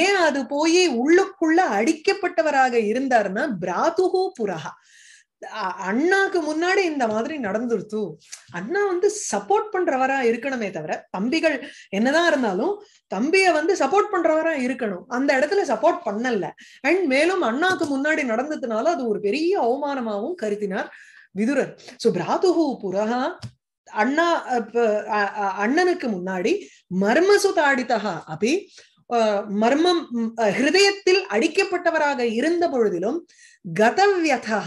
ஏன் அது போய் உள்ளுக்குள்ள அடிக்கப்பட்டவராக இருந்தார்னா பிராதுகோ புரகா அண்ணாக்கு முன்னாடி இந்த மாதிரி நடந்துருத்து அண்ணா வந்து சப்போர்ட் பண்றவரா இருக்கணுமே தவிர தம்பிகள் என்னதான் இருந்தாலும் தம்பிய வந்து சப்போர்ட் பண்றவரா இருக்கணும் அந்த இடத்துல சப்போர்ட் பண்ணல அண்ட் மேலும் அண்ணாக்கு முன்னாடி நடந்ததுனால அது ஒரு பெரிய அவமானமாகவும் கருதினார் விதுரர் சோ பிராதுகு புரகா அண்ணா அண்ணனுக்கு முன்னாடி மர்மசு தாடிதகா அப்படி மர்மம் ஹிருதயத்தில் அடிக்கப்பட்டவராக இருந்த பொழுதிலும் கதவியதா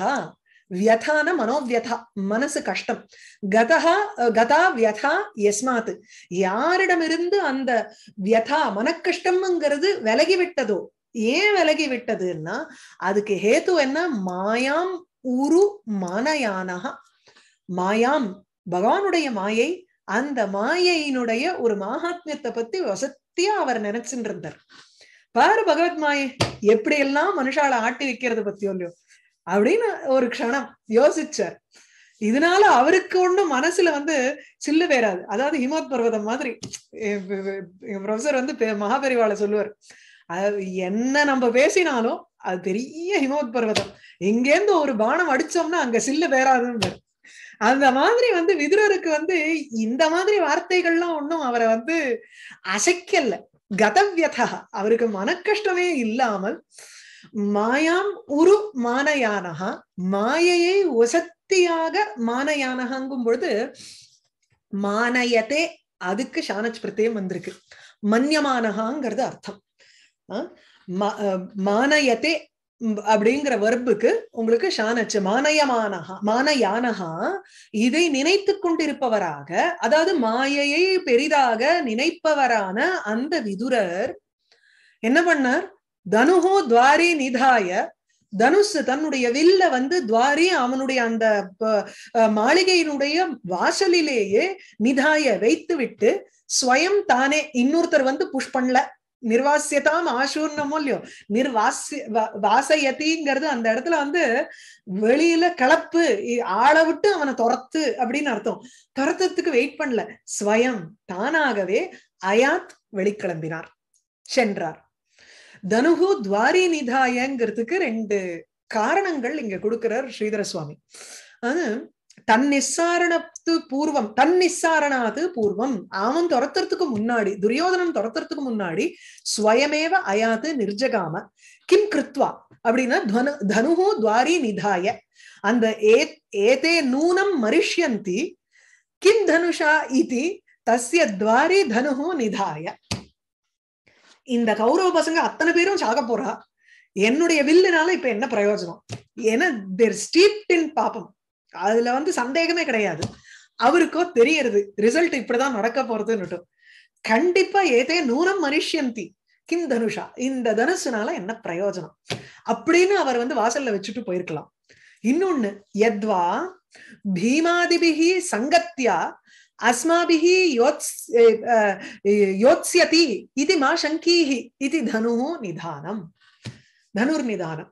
வியதான மனோவியதா மனசு கஷ்டம் கதா கதா வியதா எஸ்மாத் யாரிடமிருந்து அந்த வியதா மனக்கஷ்டம்ங்கிறது விலகி விட்டதோ ஏன் விலகி விட்டதுன்னா அதுக்கு ஹேத்து என்ன மாயாம் உரு மனயானகா மாயாம் பகவானுடைய மாயை அந்த மாயையினுடைய ஒரு மகாத்மியத்தை பத்தி வசத்தியா அவர் நினைச்சுட்டு இருந்தார் பாரு பகவத் மாயை எப்படி எல்லாம் மனுஷால ஆட்டி வைக்கிறது பத்தியோ இல்லையோ அப்படின்னு ஒரு க்ஷணம் யோசிச்சார் இதனால அவருக்கு ஒண்ணும் மனசுல வந்து சில்லு வேறாது அதாவது ஹிமோத் பர்வதம் மாதிரி ப்ரொஃபசர் வந்து மகாபெரிவாளை சொல்லுவார் என்ன நம்ம பேசினாலும் அது பெரிய ஹிமோத் பர்வதம் எங்கேருந்து ஒரு பானம் அடிச்சோம்னா அங்க சில்லு வேறாதுன்னு அந்த மாதிரி வந்து விதுரருக்கு வந்து இந்த மாதிரி வார்த்தைகள்லாம் ஒன்றும் அவரை வந்து அசைக்கல கதவியதா அவருக்கு மனக்கஷ்டமே இல்லாமல் இல்லாமல் மாயாம் உரு மானயானகா மாயையை ஒசத்தியாக மானயானகாங்கும் பொழுது மானயத்தே அதுக்கு சானச் பிரத்தியம் வந்திருக்கு மன்யமானகாங்கிறது அர்த்தம் மானயத்தே அப்படிங்கிற வர்புக்கு உங்களுக்கு ஷானச்சு மானயமானகா மானயானகா இதை நினைத்து கொண்டிருப்பவராக அதாவது மாயையை பெரிதாக நினைப்பவரான அந்த விதுரர் என்ன பண்ணார் தனுஹோ துவாரி நிதாய தனுஷ் தன்னுடைய வில்ல வந்து துவாரி அவனுடைய அந்த மாளிகையினுடைய வாசலிலேயே நிதாய வைத்து விட்டு ஸ்வயம் தானே இன்னொருத்தர் வந்து புஷ் பண்ணல நிர்வாசியதாம் ஆசூர்ணமோ இல்லையோ நிர்வாசிய வாசயத்திங்கிறது அந்த இடத்துல வந்து வெளியில கலப்பு ஆளை விட்டு அவனை துரத்து அப்படின்னு அர்த்தம் துரத்துறதுக்கு வெயிட் பண்ணல ஸ்வயம் தானாகவே அயாத் வெளிக்கிளம்பினார் சென்றார் தனுகு துவாரி நிதாயங்கிறதுக்கு ரெண்டு காரணங்கள் இங்க கொடுக்கிறார் ஸ்ரீதர சுவாமி அது நிசாரணத்து பூர்வம் தன் நிசாரணாது பூர்வம் அவன் துரத்துறதுக்கு முன்னாடி துரியோதனன் துரத்துறதுக்கு முன்னாடி ஸ்வயமேவ அயாது நிர்ஜகாம கிம் கிருத்வா அப்படின்னா தனுகு துவாரி நிதாய அந்த ஏதே நூனம் மரிஷ்யந்தி கிம் தனுஷா இது தஸ்ய துவாரி தனுகு நிதாய இந்த கௌரவ பசங்க அத்தனை பேரும் சாக போறா என்னுடைய வில்லுனால இப்ப என்ன பிரயோஜனம் ஏன்னா தேர் பாப்பம் அதுல வந்து சந்தேகமே கிடையாது அவருக்கோ தெரியறது ரிசல்ட் இப்படிதான் நடக்க போறதுன்னு கண்டிப்பா ஏதே நூறம் மனுஷியந்தி கிம் தனுஷா இந்த தனுஷுனால என்ன பிரயோஜனம் அப்படின்னு அவர் வந்து வாசல்ல வச்சுட்டு போயிருக்கலாம் இன்னொன்னு எத்வா பீமாதிபிகி சங்கத்தியா அஸ்மாபிஹி யோத்ஸ்யதி இது மா சங்கீஹி இது தனு நிதானம் தனுர் நிதானம்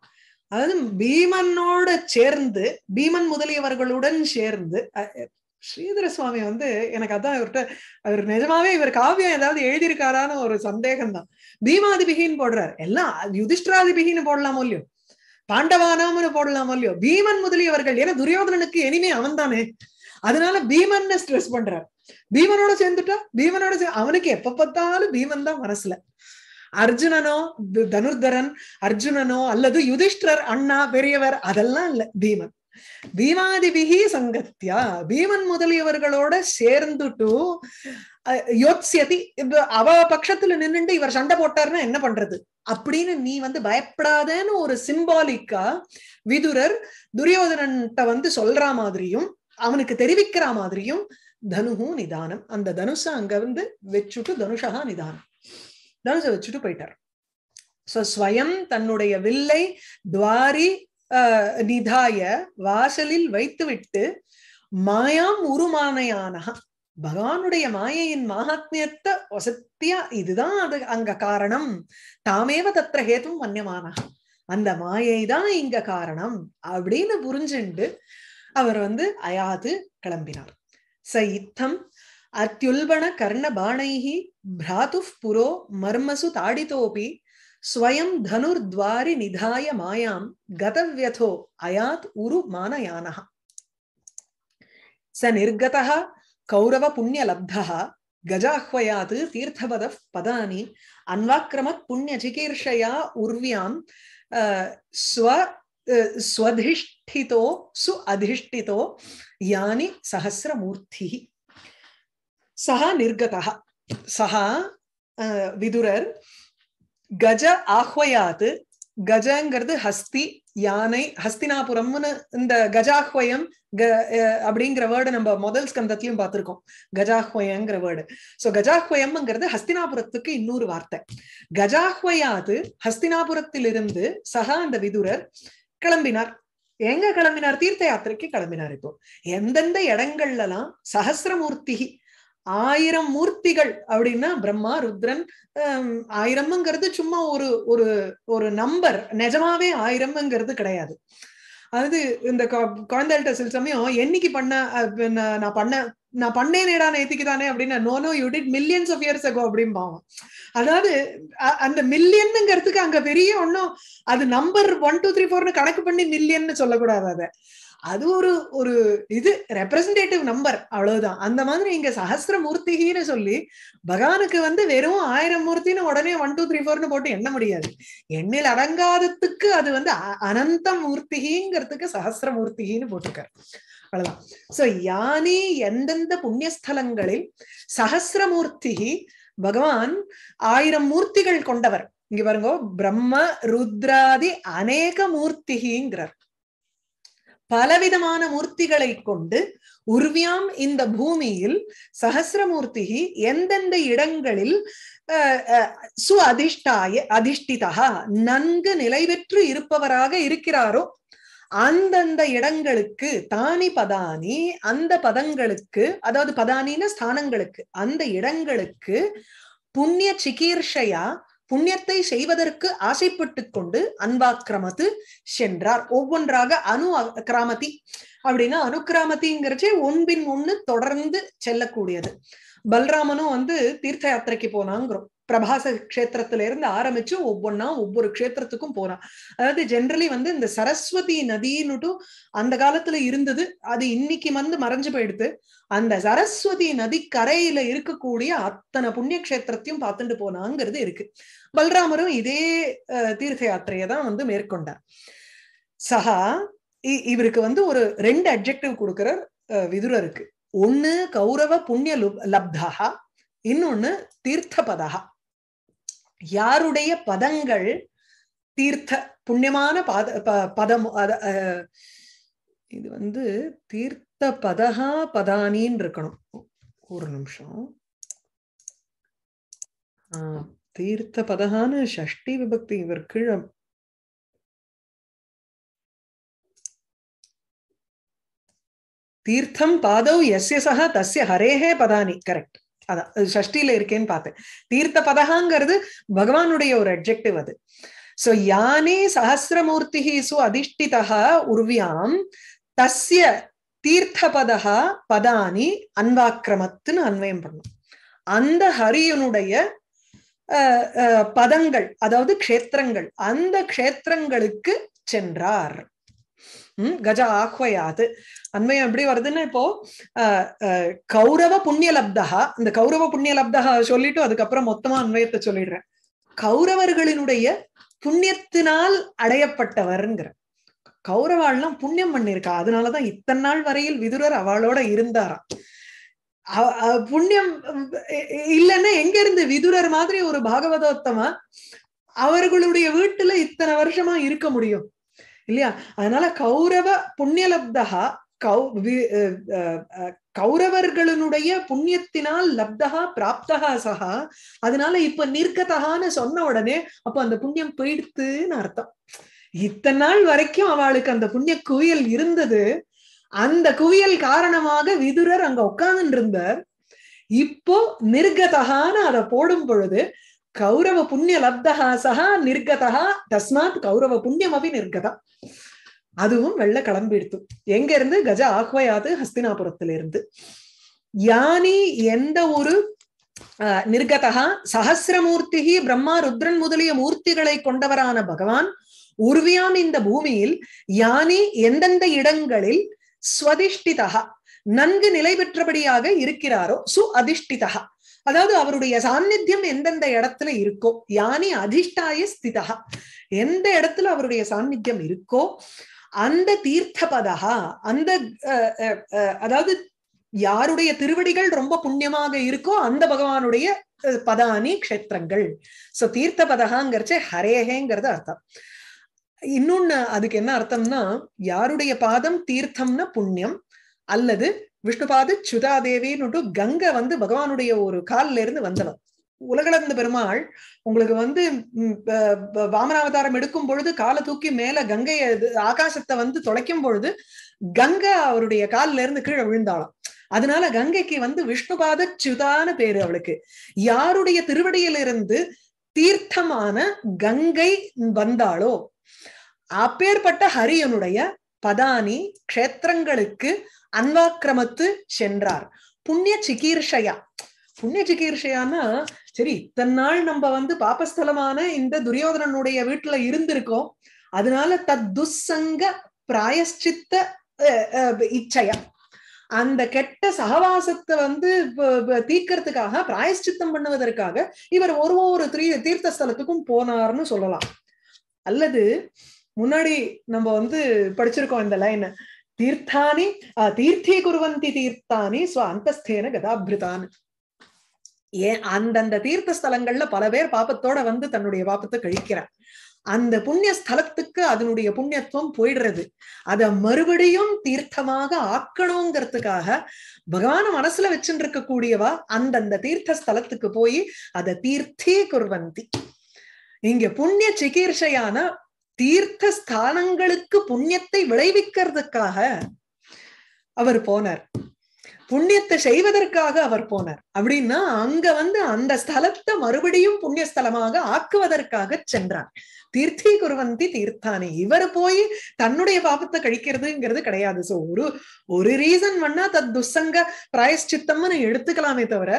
அதாவது பீமனோட சேர்ந்து பீமன் முதலியவர்களுடன் சேர்ந்து ஸ்ரீதர சுவாமி வந்து எனக்கு அதான் இவர்கிட்ட அவர் நிஜமாவே இவர் காவியம் ஏதாவது எழுதியிருக்காரான்னு ஒரு சந்தேகம் தான் பீமாதிபிகின்னு போடுறார் எல்லாம் யுதிஷ்டராதிபிகின்னு போடலாமோ இல்லையோ பாண்டவானாமனு போடலாமோ இல்லையோ பீமன் முதலியவர்கள் ஏன்னா துரியோதனனுக்கு இனிமே அவன் தானே அதனால பீமன் ஸ்ட்ரெஸ் பண்றார் பீமனோட சேர்ந்துட்டா பீமனோட அவனுக்கு எப்ப பார்த்தாலும் பீமன் தான் மனசுல அர்ஜுனனோ தனுர்தரன் அர்ஜுனனோ அல்லது யுதிஷ்டர் அண்ணா பெரியவர் அதெல்லாம் இல்ல பீமன் பீமாதிபிகி சங்கத்தியா பீமன் முதலியவர்களோட சேர்ந்துட்டு யோத்ஸ்யதி அவ பட்சத்துல நின்றுட்டு இவர் சண்டை போட்டாருன்னா என்ன பண்றது அப்படின்னு நீ வந்து பயப்படாதன்னு ஒரு சிம்பாலிக்கா விதுரர் துரியோதனன்ட்ட வந்து சொல்ற மாதிரியும் அவனுக்கு தெரிவிக்கிற மாதிரியும் தனுகும் நிதானம் அந்த தனுஷ அங்க வந்து வச்சுட்டு தனுஷா நிதானம் தனுஷ வச்சுட்டு போயிட்டார் சோ ஸ்வயம் தன்னுடைய வில்லை துவாரி நிதாய வாசலில் வைத்துவிட்டு மாயாம் உருமானையானகா பகவானுடைய மாயையின் மகாத்மியத்தை வசத்தியா இதுதான் அது அங்க காரணம் தாமேவ தத்திர ஹேதும் மன்யமானகா அந்த மாயை தான் இங்க காரணம் அப்படின்னு புரிஞ்சுண்டு அவர் வந்து அயாது கிளம்பினார் ச இத்தம் அத்யுல்பண கர்ண பாணைகி பிராது புரோ மர்மசு தாடிதோபி ஸ்வயம் தனுர்வாரி நிதாய மாயாம் கதவியதோ அயாத் உரு மானயானக ச நிர்கதா கௌரவ புண்ணிய லப்தா கஜாஹ்வயாது தீர்த்தபத பதானி அன்வாக்கிரமத் புண்ணியஜிகீர்ஷயா உர்வியாம் ஸ்வ ஸ்வதிஷ்டிதோ சு அதிஷ்டிதோ யானி சஹசிரமூர்த்தி சா निर्गतः சா விதுரர் கஜ ஆஹ்வயாத் கஜங்கிறது ஹஸ்தி யானை ஹஸ்தினாபுரம்னு இந்த கஜாஹ்வயம் க அப்படிங்கிற வேர்டு நம்ம முதல் ஸ்கந்தத்திலையும் பார்த்திருக்கோம் கஜாஹ்வயங்கிற வேர்டு சோ கஜாஹ்வயம்ங்கிறது ஹஸ்தினாபுரத்துக்கு இன்னொரு வார்த்தை கஜாஹ்வயாது ஹஸ்தினாபுரத்திலிருந்து சகா அந்த விதுரர் கிளம்பினார் எங்க கிளம்பினார் தீர்த்த யாத்திரைக்கு கிளம்பினார் இப்போ எந்தெந்த இடங்கள்லாம் சஹசிரமூர்த்தி ஆயிரம் மூர்த்திகள் அப்படின்னா பிரம்மா ருத்ரன் ஆயிரம்ங்கிறது சும்மா ஒரு ஒரு ஒரு நம்பர் நிஜமாவே ஆயிரம்ங்கிறது கிடையாது அது இந்த குழந்தைகள்கிட்ட சில சமயம் என்னைக்கு பண்ண நான் பண்ண நான் நேடா நேத்திக்கு தானே அப்படின்னா no no you did millions of years ago அப்படிம்பாங்க அதாவது அந்த மில்லியனுங்கிறதுக்கு அங்க பெரிய ஒன்றும் அது நம்பர் ஒன் டூ த்ரீ ஃபோர்னு கணக்கு பண்ணி மில்லியன் சொல்லக்கூடாது அதை அது ஒரு ஒரு இது ரெப்ரசன்டேட்டிவ் நம்பர் அவ்வளவுதான் அந்த மாதிரி இங்க சஹசிர மூர்த்திகின்னு சொல்லி பகவானுக்கு வந்து வெறும் ஆயிரம் மூர்த்தின்னு உடனே ஒன் டூ த்ரீ ஃபோர்னு போட்டு எண்ண முடியாது எண்ணில் அடங்காததுக்கு அது வந்து அனந்த மூர்த்திகிங்கிறதுக்கு சஹசிர மூர்த்திகின்னு போட்டிருக்காரு அவ்வளவுதான் சோ யானே எந்தெந்த புண்ணியஸ்தலங்களில் சகசிரமூர்த்தி பகவான் ஆயிரம் மூர்த்திகள் கொண்டவர் இங்க பாருங்க பிரம்ம ருத்ராதி அநேக மூர்த்திகிங்கிறார் பலவிதமான மூர்த்திகளை கொண்டு உருவியாம் இந்த பூமியில் சகசிரமூர்த்தி எந்தெந்த இடங்களில் சு அதிஷ்டாய அதிஷ்டிதா நன்கு நிலை பெற்று இருப்பவராக இருக்கிறாரோ அந்தந்த இடங்களுக்கு தானி பதானி அந்த பதங்களுக்கு அதாவது பதானின ஸ்தானங்களுக்கு அந்த இடங்களுக்கு புண்ணிய சிகீர்ஷையா புண்ணியத்தை செய்வதற்கு ஆசைப்பட்டு கொண்டு அன்பாக்கிரமத்து சென்றார் ஒவ்வொன்றாக அணு கிராமதி அப்படின்னா அனுக்கிராமத்திங்கிறச்சே ஒன்பின் ஒண்ணு தொடர்ந்து செல்லக்கூடியது பல்ராமனும் வந்து தீர்த்த யாத்திரைக்கு போனாங்கிறோம் பிரபாச கஷேத்திரத்துல இருந்து ஆரம்பிச்சு ஒவ்வொன்னா ஒவ்வொரு கஷேத்திரத்துக்கும் போறான் அதாவது ஜென்ரலி வந்து இந்த சரஸ்வதி நதினுட்டும் அந்த காலத்துல இருந்தது அது இன்னைக்கு வந்து மறைஞ்சு போயிடுது அந்த சரஸ்வதி நதி கரையில இருக்கக்கூடிய அத்தனை புண்ணிய கஷேத்திரத்தையும் பார்த்துட்டு போனாங்கிறது இருக்கு பல்ராமரும் இதே தீர்த்த யாத்திரையை தான் வந்து மேற்கொண்டார் சஹா இவருக்கு வந்து ஒரு ரெண்டு அப்ஜெக்டிவ் விதுர விதுரருக்கு ஒன்னு கௌரவ புண்ணிய லப்தா இன்னொன்னு தீர்த்தபதா யாருடைய பதங்கள் தீர்த்த புண்ணியமான பாத பதம் அத இது வந்து தீர்த்த பதகா பதானின்னு இருக்கணும் ஒரு நிமிஷம் ஆஹ் தீர்த்த பதகான ஷஷ்டி விபக்தி இவர் கிழம் தீர்த்தம் பாதௌ எஸ்ய சக தஸ்ய ஹரேஹே பதானி கரெக்ட் அதான் சஷ்டியில இருக்கேன்னு பார்த்தேன் தீர்த்த பதகாங்கிறது பகவானுடைய ஒரு அப்ஜெக்டிவ் அது சோ யானே சஹசிரமூர்த்தி சு அதிஷ்டிதா உருவியாம் தஸ்ய தீர்த்தபதா பதானி அன்வாக்கிரமத்துன்னு அன்வயம் பண்ணும் அந்த ஹரியனுடைய பதங்கள் அதாவது க்ஷேத்திரங்கள் அந்த க்ஷேத்திரங்களுக்கு சென்றார் உம் கஜ ஆஹ்வயாத் அண்மையம் எப்படி வருதுன்னா இப்போ கௌரவ புண்ணிய புண்ணியலப்தா இந்த கௌரவ புண்ணிய லப்தா சொல்லிட்டு அதுக்கப்புறம் மொத்தமா அன்வயத்தை சொல்லிடுறேன் கௌரவர்களினுடைய புண்ணியத்தினால் அடையப்பட்டவர்ங்கிற கௌரவாள்லாம் புண்ணியம் பண்ணிருக்கா அதனாலதான் இத்தனை நாள் வரையில் விதுரர் அவளோட இருந்தாராம் புண்ணியம் இல்லைன்னா எங்க இருந்து விதுரர் மாதிரி ஒரு பாகவதோத்தமா அவர்களுடைய வீட்டுல இத்தனை வருஷமா இருக்க முடியும் இல்லையா அதனால கௌரவ புண்ணியலப்தா கௌ கௌரவர்களுடைய புண்ணியத்தினால் லப்தகா பிராப்தகா சகா அதனால இப்ப நிற்கதகான்னு சொன்ன உடனே அப்ப அந்த புண்ணியம் போயிடுத்துன்னு அர்த்தம் இத்தனை நாள் வரைக்கும் அவளுக்கு அந்த புண்ணிய குவியல் இருந்தது அந்த குவியல் காரணமாக விதுரர் அங்க உட்கார்ந்து இருந்தார் இப்போ நிர்கதகான்னு அதை போடும் பொழுது கௌரவ புண்ணியலப்தகா சகா நிர்கதா தஸ்மாத் கௌரவ புண்ணியம் அபி நிர்கதா அதுவும் வெள்ள கிளம்பிடுத்து எங்க இருந்து கஜ ஆக்வயாது ஹஸ்தினாபுரத்துல இருந்து யானி எந்த ஒரு நிர்கதா சஹசிரமூர்த்திகி பிரம்மா ருத்ரன் முதலிய மூர்த்திகளை கொண்டவரான பகவான் உருவியாம் இந்த பூமியில் யானி எந்தெந்த இடங்களில் ஸ்வதிஷ்டிதா நன்கு நிலை பெற்றபடியாக இருக்கிறாரோ சு அதிஷ்டிதா அதாவது அவருடைய சாநித்தியம் எந்தெந்த இடத்துல இருக்கோ யானி அதிஷ்டாய ஸ்திதா எந்த இடத்துல அவருடைய சாநித்தியம் இருக்கோ அந்த தீர்த்தபதா அந்த அதாவது யாருடைய திருவடிகள் ரொம்ப புண்ணியமாக இருக்கோ அந்த பகவானுடைய பதானி க்ஷேத்திரங்கள் சோ தீர்த்த பதகாங்கிறச்சு ஹரேஹேங்கிறது அர்த்தம் இன்னொன்னு அதுக்கு என்ன அர்த்தம்னா யாருடைய பாதம் தீர்த்தம்னா புண்ணியம் அல்லது விஷ்ணுபாத சுதாதேவின்னு கங்கை வந்து பகவானுடைய ஒரு காலில இருந்து வந்தவன் உலகளந்த பெருமாள் உங்களுக்கு வந்து வாமனாவதாரம் எடுக்கும் பொழுது காலை தூக்கி மேல கங்கைய ஆகாசத்தை வந்து தொலைக்கும் பொழுது கங்கை அவருடைய காலில இருந்து கீழே விழுந்தாளாம் அதனால கங்கைக்கு வந்து விஷ்ணுபாத சுதான பேரு அவளுக்கு யாருடைய திருவடியிலிருந்து தீர்த்தமான கங்கை வந்தாளோ அப்பேற்பட்ட ஹரியனுடைய பதானி க்ஷேத்திரங்களுக்கு அன்வாக்கிரமத்து சென்றார் புண்ணிய சிகீர்ஷயா புண்ணிய சிகீர்ஷையானா சரி இத்தனை நாள் நம்ம வந்து பாபஸ்தலமான இந்த துரியோதனனுடைய வீட்டுல இருந்திருக்கோம் அதனால தத் துசங்க பிராயஷ்சித்த இச்சையா அந்த கெட்ட சகவாசத்தை வந்து தீக்கிறதுக்காக பிராயஷ்சித்தம் பண்ணுவதற்காக இவர் ஒரு ஒரு தீர்த்த ஸ்தலத்துக்கும் போனார்னு சொல்லலாம் அல்லது முன்னாடி நம்ம வந்து படிச்சிருக்கோம் இந்த லைன் தீர்த்தானி தீர்த்தீகுருவந்தி தீர்த்தானி ஸ்வ அந்தஸ்தேன கதாபிருதான் ஏன் அந்தந்த தீர்த்த ஸ்தலங்கள்ல பல பேர் பாப்பத்தோட வந்து தன்னுடைய பாப்பத்தை கழிக்கிறான் அந்த புண்ணிய ஸ்தலத்துக்கு அதனுடைய புண்ணியத்துவம் போயிடுறது அத மறுபடியும் தீர்த்தமாக ஆக்கணுங்கிறதுக்காக பகவான மனசுல வச்சுட்டு இருக்கக்கூடியவா அந்தந்த தீர்த்த ஸ்தலத்துக்கு போய் அதை தீர்த்தே குர்வந்தி இங்க புண்ணிய சிகிச்சையான தீர்த்த ஸ்தானங்களுக்கு புண்ணியத்தை விளைவிக்கிறதுக்காக அவர் போனார் புண்ணியத்தை செய்வதற்காக அவர் போனார் அப்படின்னா அங்க வந்து அந்த ஸ்தலத்தை மறுபடியும் புண்ணிய ஸ்தலமாக ஆக்குவதற்காக சென்றார் தீர்த்தி குருவந்தி தீர்த்தானே இவர் போய் தன்னுடைய பாபத்தை கழிக்கிறதுங்கிறது கிடையாது சோ ஒரு ஒரு ரீசன் பண்ணா தத் துசங்க பிராயஷ்சித்தம்னு எடுத்துக்கலாமே தவிர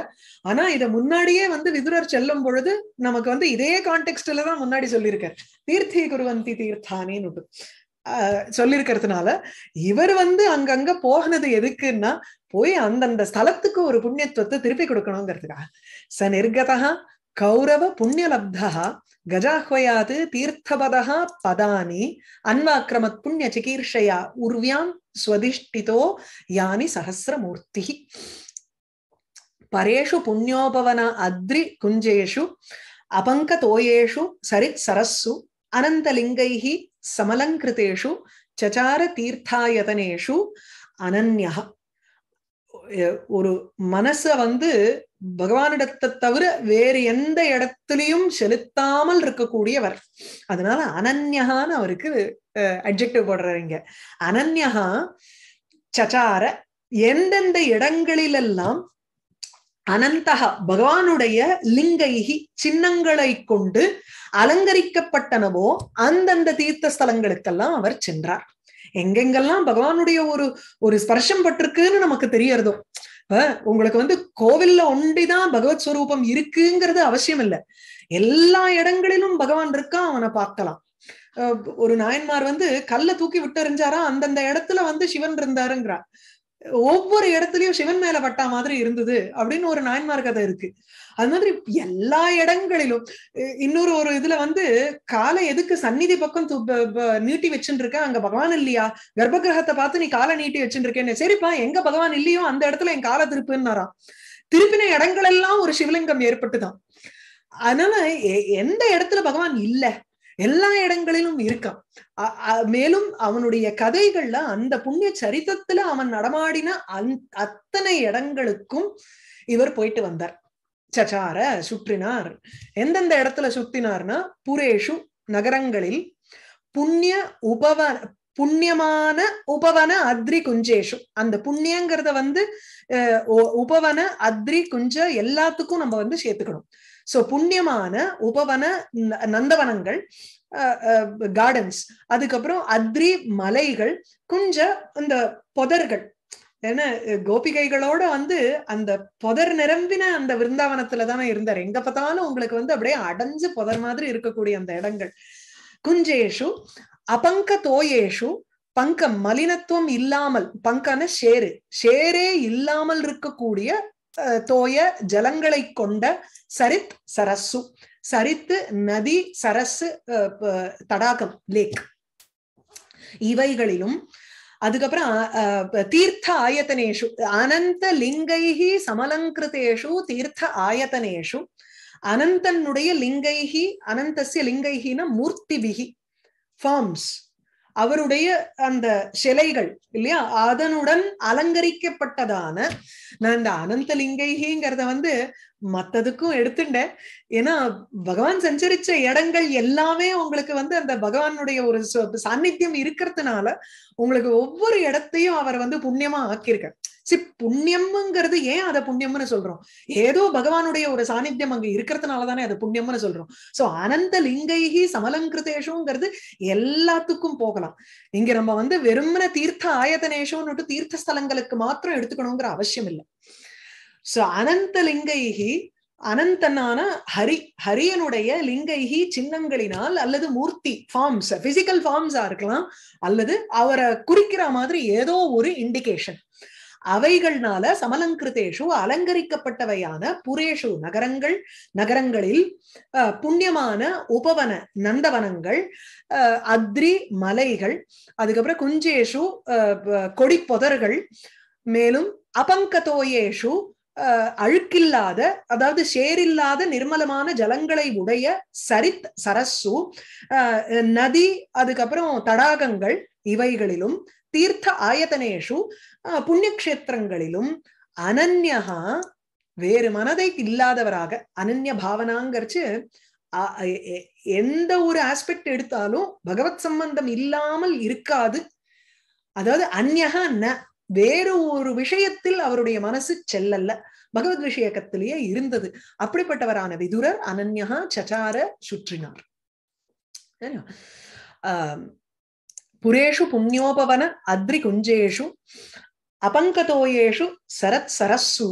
ஆனா இத முன்னாடியே வந்து விதுரர் செல்லும் பொழுது நமக்கு வந்து இதே கான்டெக்ட்லதான் முன்னாடி சொல்லியிருக்கார் தீர்த்தி குருவந்தி தீர்த்தானேன்னு சொல்லிருக்கிறதுனால இவர் வந்து அங்கங்க போகினது எதுக்குன்னா போய் அந்தந்த ஸ்தலத்துக்கு ஒரு புண்ணியத்துவத்தை திருப்பி கொடுக்கணுங்கிறதுக்காக ச நிர்கதா கௌரவ புண்ணியலப்தः கஜாஹ்வயாத் தீர்த்தபதः பதானி அன்வாக்கிரமத் புண்ணிய சிகீர்ஷயா உர்வியாம் ஸ்வதிஷ்டிதோ யானி சஹசிரமூர்த்தி பரேஷு புண்ணியோபவன அத்ரி குஞ்சேஷு அபங்கதோயேஷு சரித் சரஸ்ஸு அனந்தலிங்கைः समलङ्कृतेषु चचारतीर्थायतनेषु अनन्यः ஒரு மனச வந்து பகவானிடத்தை தவிர வேறு எந்த இடத்துலையும் செலுத்தாமல் இருக்கக்கூடியவர் அதனால அனன்யகான்னு அவருக்கு அட்ஜெக்டிவ் போடுறீங்க அனன்யகா சச்சார எந்தெந்த இடங்களிலெல்லாம் அனந்தகா பகவானுடைய லிங்கைகி சின்னங்களை கொண்டு அலங்கரிக்கப்பட்டனவோ அந்தந்த தீர்த்த ஸ்தலங்களுக்கெல்லாம் அவர் சென்றார் எங்கெங்கெல்லாம் பகவானுடைய ஒரு ஒரு ஸ்பர்ஷம் பட்டிருக்குன்னு நமக்கு தெரியறதோ உங்களுக்கு வந்து கோவில்ல ஒண்டிதான் பகவத் ஸ்வரூபம் இருக்குங்கிறது அவசியம் இல்லை எல்லா இடங்களிலும் பகவான் இருக்கா அவனை பார்க்கலாம் ஒரு நாயன்மார் வந்து கல்ல தூக்கி விட்டு எறிஞ்சாரா அந்தந்த இடத்துல வந்து சிவன் இருந்தாருங்கிறார் ஒவ்வொரு இடத்துலயும் சிவன் மேல பட்டா மாதிரி இருந்தது அப்படின்னு ஒரு நாயன்மார் கதை இருக்கு அது மாதிரி எல்லா இடங்களிலும் இன்னொரு ஒரு இதுல வந்து காலை எதுக்கு சந்நிதி பக்கம் நீட்டி வச்சுட்டு இருக்க அங்க பகவான் இல்லையா கர்ப்ப கிரகத்தை பார்த்து நீ காலை நீட்டி வச்சுட்டு சரிப்பா எங்க பகவான் இல்லையோ அந்த இடத்துல என் காலை திருப்புன்னாராம் திருப்பின இடங்கள் எல்லாம் ஒரு சிவலிங்கம் ஏற்பட்டுதான் அதனால எந்த இடத்துல பகவான் இல்லை எல்லா இடங்களிலும் இருக்கான் மேலும் அவனுடைய கதைகள்ல அந்த புண்ணிய சரித்திரத்துல அவன் நடமாடின அந் அத்தனை இடங்களுக்கும் இவர் போயிட்டு வந்தார் சச்சார சுற்றினார் எந்தெந்த இடத்துல சுத்தினார்னா புரேஷு நகரங்களில் புண்ணிய உபவ புண்ணியமான உபவன அத்ரி குஞ்சேஷு அந்த புண்ணியங்கிறத வந்து உபவன அத்ரி குஞ்ச எல்லாத்துக்கும் நம்ம வந்து சேர்த்துக்கணும் சோ புண்ணியமான உபவன நந்தவனங்கள் கார்டன்ஸ் அதுக்கப்புறம் அத்ரி மலைகள் குஞ்ச இந்த பொதர்கள் ஏன்னா கோபிகைகளோட வந்து அந்த புதர் நிரம்பின அந்த விருந்தாவனத்துல தானே இருந்தார் எங்க பார்த்தாலும் உங்களுக்கு வந்து அப்படியே அடைஞ்சு புதர் மாதிரி இருக்கக்கூடிய அந்த இடங்கள் குஞ்சேஷு அபங்க தோயேஷு பங்க மலினத்துவம் இல்லாமல் பங்கன ஷேரு ஷேரே இல்லாமல் இருக்கக்கூடிய தோய ஜலங்களை கொண்ட சரித் சரசு சரித்து நதி சரசு தடாகம் லேக் இவைகளிலும் அதுக்கப்புறம் தீர்த்த ஆயத்தனேஷு அனந்த லிங்கைஹி சமலங்கிருத்தேஷு தீர்த்த ஆயத்தனேஷு அனந்தனுடைய லிங்கைஹி அனந்தசிய லிங்கைஹின மூர்த்தி மூர்த்திபிகி ஃபார்ம்ஸ் அவருடைய அந்த சிலைகள் இல்லையா அதனுடன் அலங்கரிக்கப்பட்டதான நான் இந்த அனந்தலிங்கைங்கிறத வந்து மத்ததுக்கும் எடுத்துட்டேன் ஏன்னா பகவான் சஞ்சரிச்ச இடங்கள் எல்லாமே உங்களுக்கு வந்து அந்த பகவானுடைய ஒரு சாநித்தியம் இருக்கிறதுனால உங்களுக்கு ஒவ்வொரு இடத்தையும் அவர் வந்து புண்ணியமா ஆக்கியிருக்கார் சி புண்ணியம்ங்கிறது ஏன் அதை புண்ணியம்னு சொல்றோம் ஏதோ பகவானுடைய ஒரு சாநித்தியம் அங்க இருக்கிறதுனால தானே அதை புண்ணியம்னு சொல்றோம் சோ அனந்த லிங்கைகி சமலங்கிருதேஷங்கிறது எல்லாத்துக்கும் போகலாம் இங்க நம்ம வந்து வெறுமன தீர்த்த ஆயதனேஷம்னு தீர்த்த ஸ்தலங்களுக்கு மாத்திரம் எடுத்துக்கணுங்கிற அவசியம் இல்லை சோ அனந்த லிங்கைகி அனந்தனான ஹரி ஹரியனுடைய லிங்கைகி சின்னங்களினால் அல்லது மூர்த்தி ஃபார்ம்ஸ் பிசிக்கல் ஃபார்ம்ஸா இருக்கலாம் அல்லது அவரை குறிக்கிற மாதிரி ஏதோ ஒரு இண்டிகேஷன் அவைகள்னால சமலங்கிருதேஷு அலங்கரிக்கப்பட்டவையான புரேஷு நகரங்கள் நகரங்களில் புண்ணியமான உபவன நந்தவனங்கள் அத்ரி மலைகள் அதுக்கப்புறம் குஞ்சேஷு கொடி பொதர்கள் மேலும் அபங்கதோயேஷு அழுக்கில்லாத அதாவது சேரில்லாத நிர்மலமான ஜலங்களை உடைய சரித் சரஸ்ஸு நதி அதுக்கப்புறம் தடாகங்கள் இவைகளிலும் தீர்த்த ஆயதனேஷு புண்ணியக்ஷேத்திரங்களிலும் அனன்யா வேறு மனதை இல்லாதவராக அனன்ய பாவனாங்கிறச்சு எந்த ஒரு ஆஸ்பெக்ட் எடுத்தாலும் பகவத் சம்பந்தம் இல்லாமல் இருக்காது அதாவது அந்யகா ந வேறு ஒரு விஷயத்தில் அவருடைய மனசு செல்லல்ல பகவத் விஷயக்கத்திலேயே இருந்தது அப்படிப்பட்டவரான விதுரர் அனன்யா சச்சார சுற்றினார் ஆஹ் புரேஷு புண்ணியோபவன அத்ரி குஞ்சேஷு அபங்கதோயேஷு சரத் சரஸ்ஸு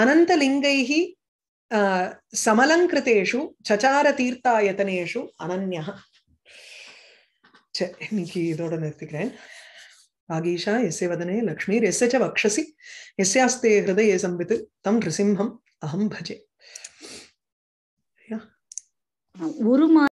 அனந்தலிங்கைஹி சமலங்கிருத்தேஷு சச்சார தீர்த்தாயத்தனேஷு அனன்யா சரி இன்னைக்கு இதோட நிறுத்திக்கிறேன் ஆகீஷா எஸ்ய வதனே லக்ஷ்மீர் எஸ்ய ச வக்ஷசி எஸ்யாஸ்தே ஹிருதயே சம்பித்து தம் நிருசிம்ஹம் அகம் பஜே ஒரு